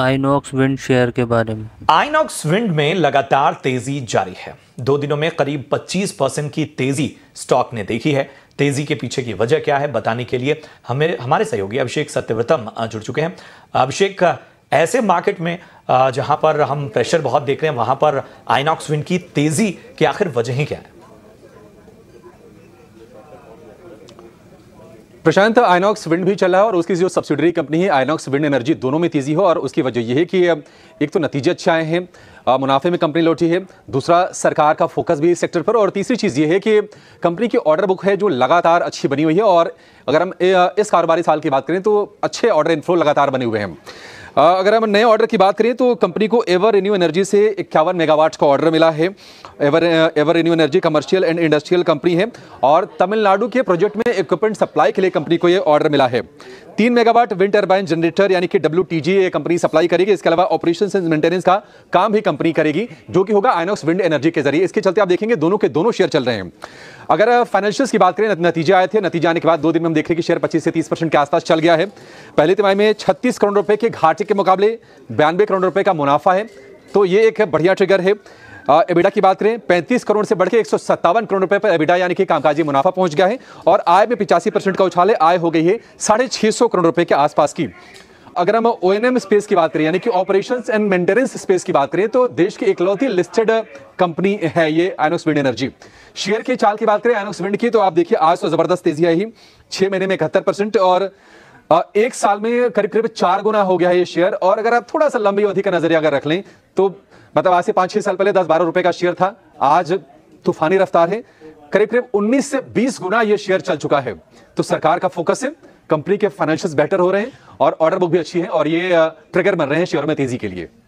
INOX wind shear के बारे में आइनॉक्स विंड में लगातार तेजी जारी है दो दिनों में करीब 25 परसेंट की तेजी स्टॉक ने देखी है तेजी के पीछे की वजह क्या है बताने के लिए हमें हमारे सहयोगी अभिषेक सत्यव्रतम जुड़ चुके हैं अभिषेक ऐसे मार्केट में जहां पर हम प्रेशर बहुत देख रहे हैं वहां पर आइनॉक्स विंड की तेजी की आखिर वजह क्या है प्रशांत आइनॉक्स विंड भी चला है और उसकी जो सब्सिडरी कंपनी है आइनॉक्स विंड एनर्जी दोनों में तेज़ी हो और उसकी वजह यह है कि एक तो नतीजे अच्छे आए हैं मुनाफे में कंपनी लौटी है दूसरा सरकार का फोकस भी इस सेक्टर पर और तीसरी चीज़ ये है कि कंपनी की ऑर्डर बुक है जो लगातार अच्छी बनी हुई है और अगर हम इस कारोबारी साल की बात करें तो अच्छे ऑर्डर इनफ्लो लगातार बने हुए हैं अगर हम नए ऑर्डर की बात करें तो कंपनी को एवर रिन्यू एनर्जी से इक्यावन मेगावाट का ऑर्डर मिला है ever ever renew energy commercial and industrial company है और तमिलनाडु के प्रोजेक्ट में इक्विपमेंट सप्लाई के लिए कंपनी को ये ऑर्डर मिला है तीन मेगावाट विंड टर्बाइन जनरेटर यानी कि डब्ल्यू टीजी कंपनी सप्लाई करेगी इसके अलावा ऑपरेशन एंड मेंटेनेंस का काम भी कंपनी करेगी जो कि होगा आइनॉक्स विंड एनर्जी के जरिए इसके चलते आप देखेंगे दोनों के दोनों शेयर चल रहे हैं अगर फाइनेंशियल्स की बात करें नतीजे आए थे नतीजे आने के बाद दो दिन में हम देख रहे हैं कि शेयर 25 से 30 परसेंट के आसपास चल गया है पहले तिमाही में 36 करोड़ रुपए के घाटे के मुकाबले बयानबे करोड़ रुपए का मुनाफा है तो ये एक बढ़िया ट्रिगर है एबिडा की बात करें 35 करोड़ से बढ़ के एक करोड़ रुपए पर एबिडा यानी कि कामकाजी मुनाफा पहुंच गया है और आय में पिचासी परसेंट का उछाल है आय हो गई है साढ़े छह करोड़ रुपए के आसपास की अगर हम ओ एन एम स्पेस की बात करें यानी कि ऑपरेशन एंड मेंटेनेंस स्पेस की बात करें तो देश की इकलौती लिस्टेड कंपनी है ये आइनोस विंड एनर्जी शेयर की चाल की बात करें आइनोस विंड की तो आप देखिए आज तो जबरदस्त तेजी आई छह महीने में इकहत्तर परसेंट और एक साल में करीब करीब चार गुना हो गया है ये शेयर और अगर आप थोड़ा सा लंबी अवधि का नजरिया अगर रख लें तो मतलब आज से पांच छह साल पहले दस बारह रुपए का शेयर था आज तूफानी रफ्तार है करीब करीब 19 से 20 गुना यह शेयर चल चुका है तो सरकार का फोकस है कंपनी के फाइनेंशियल बेटर हो रहे हैं और ऑर्डर बुक भी अच्छी है और ये ट्रिगर बन रहे हैं शेयर में तेजी के लिए